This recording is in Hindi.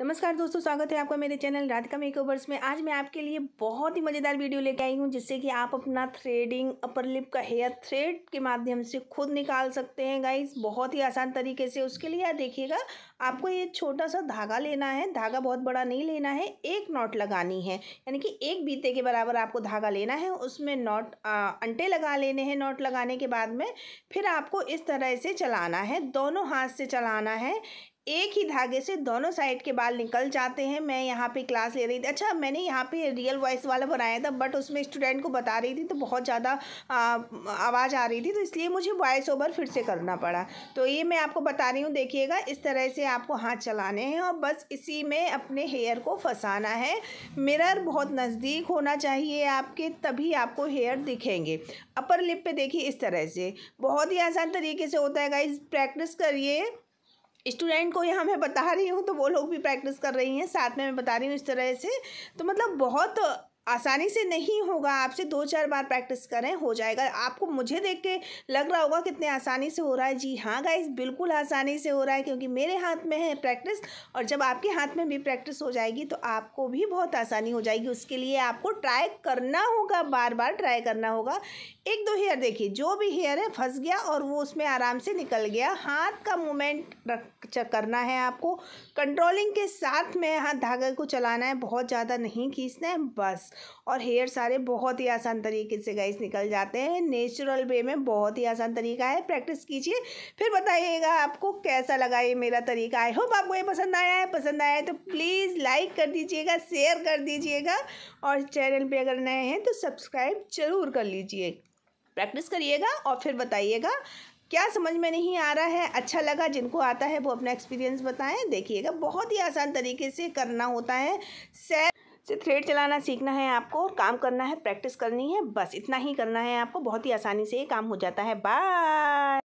नमस्कार दोस्तों स्वागत है आपका मेरे चैनल राधिका मेकओवर्स में आज मैं आपके लिए बहुत ही मज़ेदार वीडियो लेके आई हूँ जिससे कि आप अपना थ्रेडिंग अपर लिप का हेयर थ्रेड के माध्यम से खुद निकाल सकते हैं गाइस बहुत ही आसान तरीके से उसके लिए देखिएगा आपको ये छोटा सा धागा लेना है धागा बहुत बड़ा नहीं लेना है एक नॉट लगानी है यानी कि एक बीते के बराबर आपको धागा लेना है उसमें नॉट अंटे लगा लेने हैं नॉट लगाने के बाद में फिर आपको इस तरह से चलाना है दोनों हाथ से चलाना है एक ही धागे से दोनों साइड के बाल निकल जाते हैं मैं यहाँ पे क्लास ले रही थी अच्छा मैंने यहाँ पे रियल वॉइस वाला बनाया था बट उसमें स्टूडेंट को बता रही थी तो बहुत ज़्यादा आवाज़ आ रही थी तो इसलिए मुझे वॉइस ओवर फिर से करना पड़ा तो ये मैं आपको बता रही हूँ देखिएगा इस तरह से आपको हाथ चलाने हैं और बस इसी में अपने हेयर को फंसाना है मिरर बहुत नज़दीक होना चाहिए आपके तभी आपको हेयर दिखेंगे अपर लिप पे देखिए इस तरह से बहुत ही आसान तरीके से होता है गाइज प्रैक्टिस करिए स्टूडेंट को यहाँ मैं बता रही हूँ तो वो लोग भी प्रैक्टिस कर रही हैं साथ में मैं बता रही हूँ इस तरह से तो मतलब बहुत आसानी से नहीं होगा आपसे दो चार बार प्रैक्टिस करें हो जाएगा आपको मुझे देख के लग रहा होगा कितने आसानी से हो रहा है जी हाँ गाइस बिल्कुल आसानी से हो रहा है क्योंकि मेरे हाथ में है प्रैक्टिस और जब आपके हाथ में भी प्रैक्टिस हो जाएगी तो आपको भी बहुत आसानी हो जाएगी उसके लिए आपको ट्राई करना होगा बार बार ट्राई करना होगा एक दो हेयर देखिए जो भी हेयर है फंस गया और वो उसमें आराम से निकल गया हाथ का मूवमेंट करना है आपको कंट्रोलिंग के साथ में हाथ धागे को चलाना है बहुत ज़्यादा नहीं खींचना है बस और हेयर सारे बहुत ही आसान तरीके से गाइस निकल जाते हैं नेचुरल वे में बहुत ही आसान तरीका है प्रैक्टिस कीजिए फिर बताइएगा आपको कैसा लगा ये मेरा तरीका आई होप आपको ये पसंद आया है पसंद आया है तो प्लीज़ लाइक कर दीजिएगा शेयर कर दीजिएगा और चैनल पर अगर नए हैं तो सब्सक्राइब ज़रूर कर लीजिए प्रैक्टिस करिएगा और फिर बताइएगा क्या समझ में नहीं आ रहा है अच्छा लगा जिनको आता है वो अपना एक्सपीरियंस बताएं देखिएगा बहुत ही आसान तरीके से करना होता है सैर से थ्रेड चलाना सीखना है आपको काम करना है प्रैक्टिस करनी है बस इतना ही करना है आपको बहुत ही आसानी से ये काम हो जाता है बाय